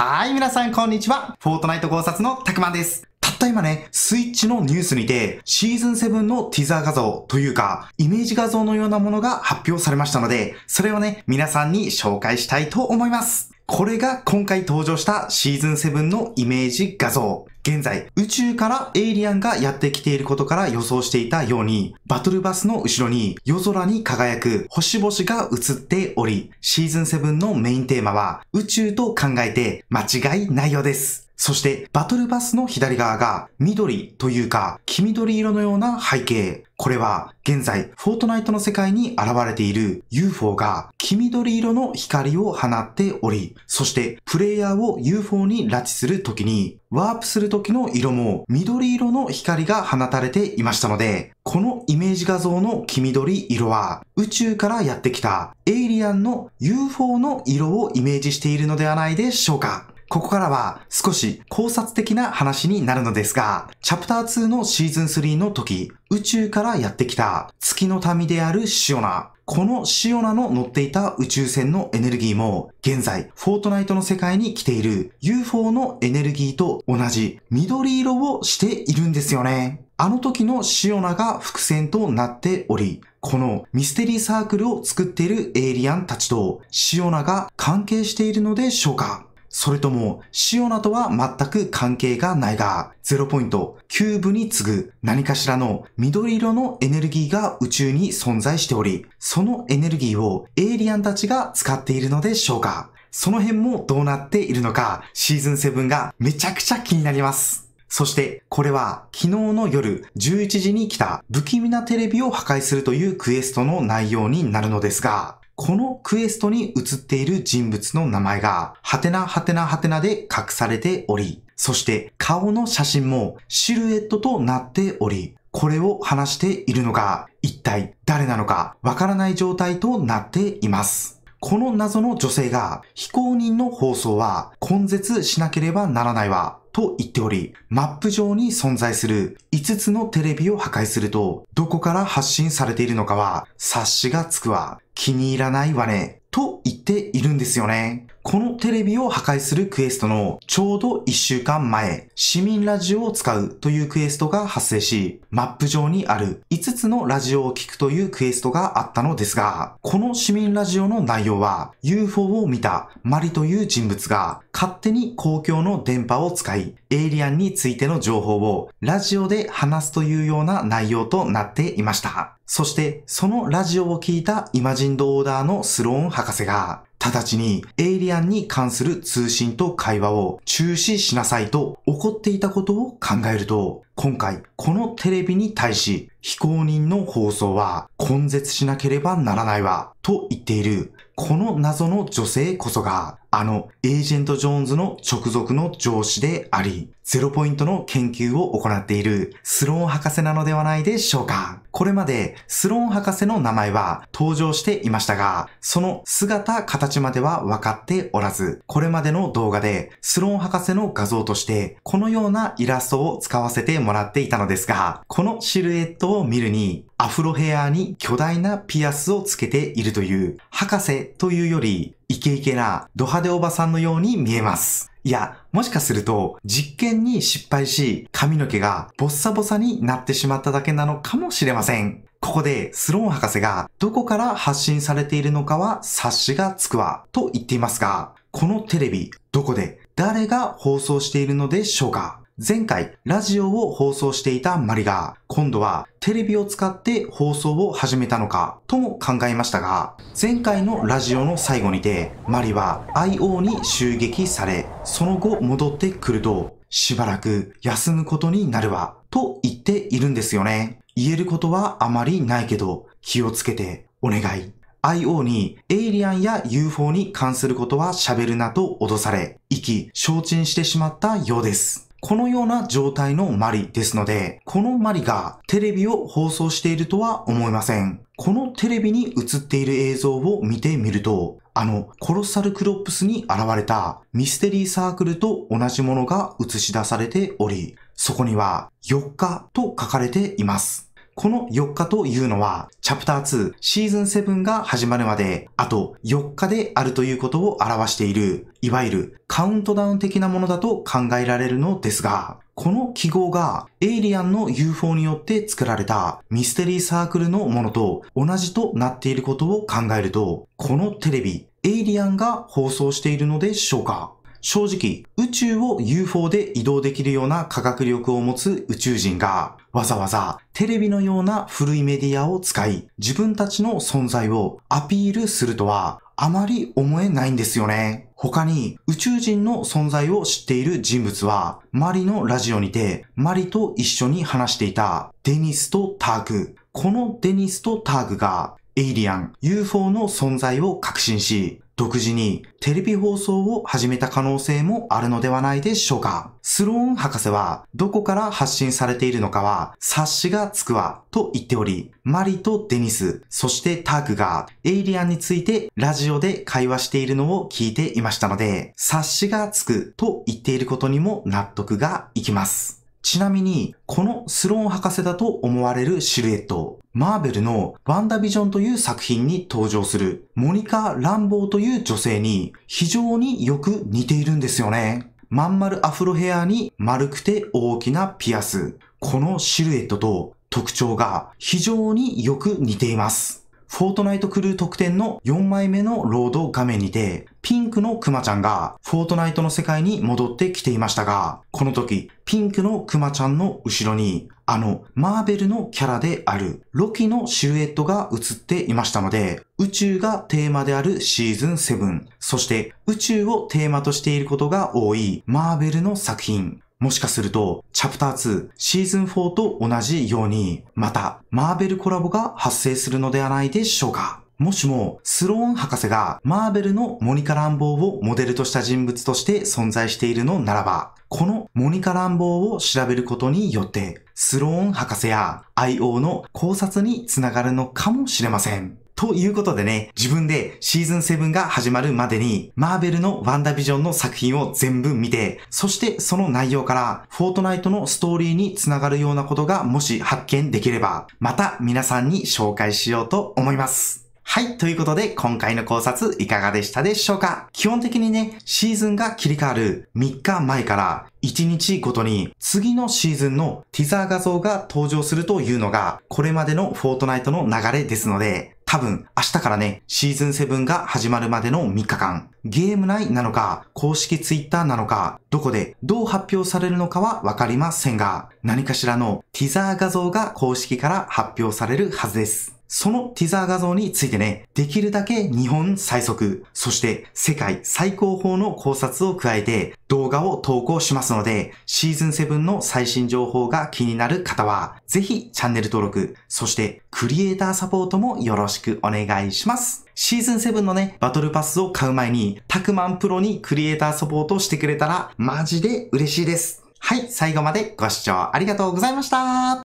はい、皆さんこんにちは。フォートナイト考察のたくまんです。たった今ね、スイッチのニュースにて、シーズン7のティザー画像というか、イメージ画像のようなものが発表されましたので、それをね、皆さんに紹介したいと思います。これが今回登場したシーズン7のイメージ画像。現在、宇宙からエイリアンがやってきていることから予想していたように、バトルバスの後ろに夜空に輝く星々が映っており、シーズン7のメインテーマは宇宙と考えて間違いないようです。そしてバトルバスの左側が緑というか黄緑色のような背景。これは現在フォートナイトの世界に現れている UFO が黄緑色の光を放っており、そしてプレイヤーを UFO に拉致するときにワープする時の色も緑色の光が放たれていましたので、このイメージ画像の黄緑色は宇宙からやってきたエイリアンの UFO の色をイメージしているのではないでしょうか。ここからは少し考察的な話になるのですが、チャプター2のシーズン3の時、宇宙からやってきた月の民であるシオナ。このシオナの乗っていた宇宙船のエネルギーも、現在、フォートナイトの世界に来ている UFO のエネルギーと同じ緑色をしているんですよね。あの時のシオナが伏線となっており、このミステリーサークルを作っているエイリアンたちとシオナが関係しているのでしょうかそれとも、塩ナとは全く関係がないが、ロポイント、キューブに次ぐ何かしらの緑色のエネルギーが宇宙に存在しており、そのエネルギーをエイリアンたちが使っているのでしょうかその辺もどうなっているのか、シーズン7がめちゃくちゃ気になります。そして、これは昨日の夜11時に来た不気味なテレビを破壊するというクエストの内容になるのですが、このクエストに映っている人物の名前が、はてなはてなはてなで隠されており、そして顔の写真もシルエットとなっており、これを話しているのが、一体誰なのかわからない状態となっています。この謎の女性が非公認の放送は根絶しなければならないわ。と言っており、マップ上に存在する5つのテレビを破壊すると、どこから発信されているのかは察しがつくわ。気に入らないわね。言っているんですよね。このテレビを破壊するクエストのちょうど1週間前、市民ラジオを使うというクエストが発生し、マップ上にある5つのラジオを聴くというクエストがあったのですが、この市民ラジオの内容は UFO を見たマリという人物が勝手に公共の電波を使い、エイリアンについての情報をラジオで話すというような内容となっていました。そしてそのラジオを聞いたイマジンドオーダーのスローン博士が、直ちにエイリアンに関する通信と会話を中止しなさいと怒っていたことを考えると、今回このテレビに対し非公認の放送は根絶しなければならないわと言っているこの謎の女性こそがあのエージェント・ジョーンズの直属の上司であり、ゼロポイントの研究を行っているスローン博士なのではないでしょうか。これまでスローン博士の名前は登場していましたが、その姿、形まではわかっておらず、これまでの動画でスローン博士の画像としてこのようなイラストを使わせてもらっていたのですが、このシルエットを見るにアフロヘアに巨大なピアスをつけているという博士というよりイケイケなド派手おばさんのように見えます。いや、もしかすると実験に失敗し髪の毛がボッサボサになってしまっただけなのかもしれません。ここでスローン博士がどこから発信されているのかは察しがつくわと言っていますが、このテレビどこで誰が放送しているのでしょうか前回ラジオを放送していたマリが今度はテレビを使って放送を始めたのかとも考えましたが前回のラジオの最後にてマリは IO に襲撃されその後戻ってくるとしばらく休むことになるわと言っているんですよね言えることはあまりないけど気をつけてお願い IO にエイリアンや UFO に関することは喋るなと脅され、意気承知してしまったようです。このような状態のマリですので、このマリがテレビを放送しているとは思いません。このテレビに映っている映像を見てみると、あの、コロッサルクロップスに現れたミステリーサークルと同じものが映し出されており、そこには4日と書かれています。この4日というのは、チャプター2、シーズン7が始まるまで、あと4日であるということを表している、いわゆるカウントダウン的なものだと考えられるのですが、この記号がエイリアンの UFO によって作られたミステリーサークルのものと同じとなっていることを考えると、このテレビ、エイリアンが放送しているのでしょうか正直、宇宙を UFO で移動できるような科学力を持つ宇宙人が、わざわざテレビのような古いメディアを使い、自分たちの存在をアピールするとは、あまり思えないんですよね。他に宇宙人の存在を知っている人物は、マリのラジオにて、マリと一緒に話していたデニスとターグ。このデニスとターグが、エイリアン、UFO の存在を確信し、独自にテレビ放送を始めた可能性もあるのではないでしょうか。スローン博士はどこから発信されているのかは察しがつくわと言っており、マリとデニス、そしてタークがエイリアンについてラジオで会話しているのを聞いていましたので、察しがつくと言っていることにも納得がいきます。ちなみに、このスローン博士だと思われるシルエット、マーベルのワンダビジョンという作品に登場するモニカ・ランボーという女性に非常によく似ているんですよね。まん丸アフロヘアに丸くて大きなピアス。このシルエットと特徴が非常によく似ています。フォートナイトクルー特典の4枚目のロード画面にて、ピンクのクマちゃんがフォートナイトの世界に戻ってきていましたが、この時、ピンクのクマちゃんの後ろに、あの、マーベルのキャラであるロキのシルエットが映っていましたので、宇宙がテーマであるシーズン7、そして宇宙をテーマとしていることが多いマーベルの作品、もしかすると、チャプター2、シーズン4と同じように、また、マーベルコラボが発生するのではないでしょうか。もしも、スローン博士がマーベルのモニカ・ランボーをモデルとした人物として存在しているのならば、このモニカ・ランボーを調べることによって、スローン博士や IO の考察につながるのかもしれません。ということでね、自分でシーズン7が始まるまでに、マーベルのワンダビジョンの作品を全部見て、そしてその内容から、フォートナイトのストーリーにつながるようなことがもし発見できれば、また皆さんに紹介しようと思います。はい。ということで、今回の考察いかがでしたでしょうか基本的にね、シーズンが切り替わる3日前から1日ごとに次のシーズンのティザー画像が登場するというのが、これまでのフォートナイトの流れですので、多分明日からね、シーズン7が始まるまでの3日間、ゲーム内なのか、公式 Twitter なのか、どこでどう発表されるのかはわかりませんが、何かしらのティザー画像が公式から発表されるはずです。そのティザー画像についてね、できるだけ日本最速、そして世界最高峰の考察を加えて動画を投稿しますので、シーズン7の最新情報が気になる方は、ぜひチャンネル登録、そしてクリエイターサポートもよろしくお願いします。シーズン7のね、バトルパスを買う前に、タクマンプロにクリエイターサポートしてくれたら、マジで嬉しいです。はい、最後までご視聴ありがとうございました。